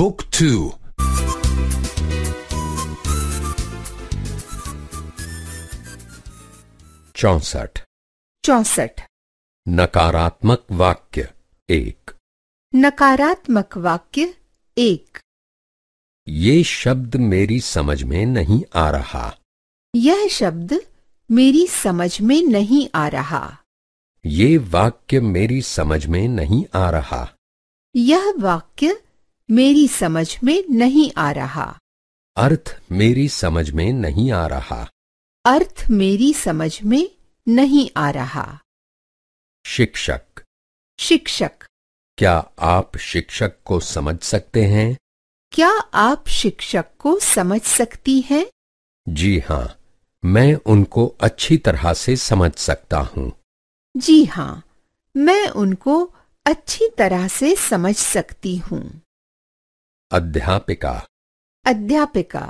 Book 2 चौसठ चौसठ नकारात्मक वाक्य एक नकारात्मक वाक्य एक ये शब्द मेरी समझ में नहीं आ रहा यह शब्द मेरी समझ में नहीं आ रहा ये वाक्य मेरी समझ में नहीं आ रहा यह वाक्य मेरी समझ में नहीं आ रहा अर्थ मेरी समझ में नहीं आ रहा अर्थ मेरी समझ में नहीं आ रहा शिक्षक शिक्षक क्या आप शिक्षक को समझ सकते हैं क्या आप शिक्षक को समझ सकती हैं जी हाँ मैं उनको अच्छी तरह से समझ सकता हूँ जी हाँ मैं उनको अच्छी तरह से समझ सकती हूँ अध्यापिका अध्यापिका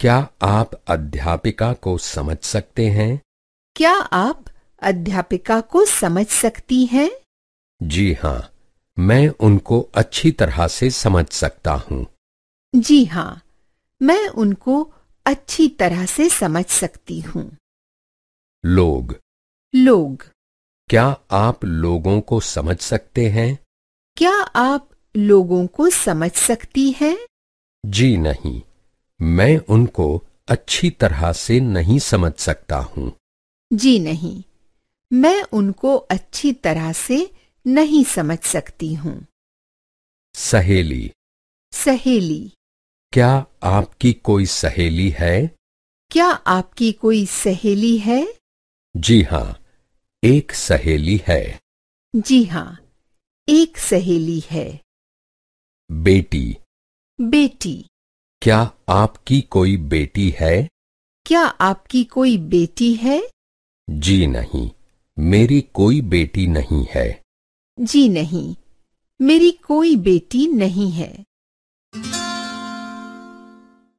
क्या आप अध्यापिका को समझ सकते हैं क्या आप अध्यापिका को समझ सकती हैं जी हाँ मैं उनको अच्छी तरह से समझ सकता हूँ जी हाँ मैं उनको अच्छी तरह से समझ सकती हूँ लोग लोग क्या आप लोगों को समझ सकते हैं क्या आप लोगों को समझ सकती है जी नहीं मैं उनको अच्छी तरह से नहीं समझ सकता हूँ जी नहीं मैं उनको अच्छी तरह से नहीं समझ सकती हूँ सहेली सहेली क्या आपकी कोई सहेली है क्या आपकी कोई सहेली है जी हाँ एक सहेली है जी हाँ एक सहेली है बेटी बेटी क्या आपकी कोई बेटी है क्या आपकी कोई बेटी है जी नहीं मेरी कोई बेटी नहीं है जी नहीं मेरी कोई बेटी नहीं है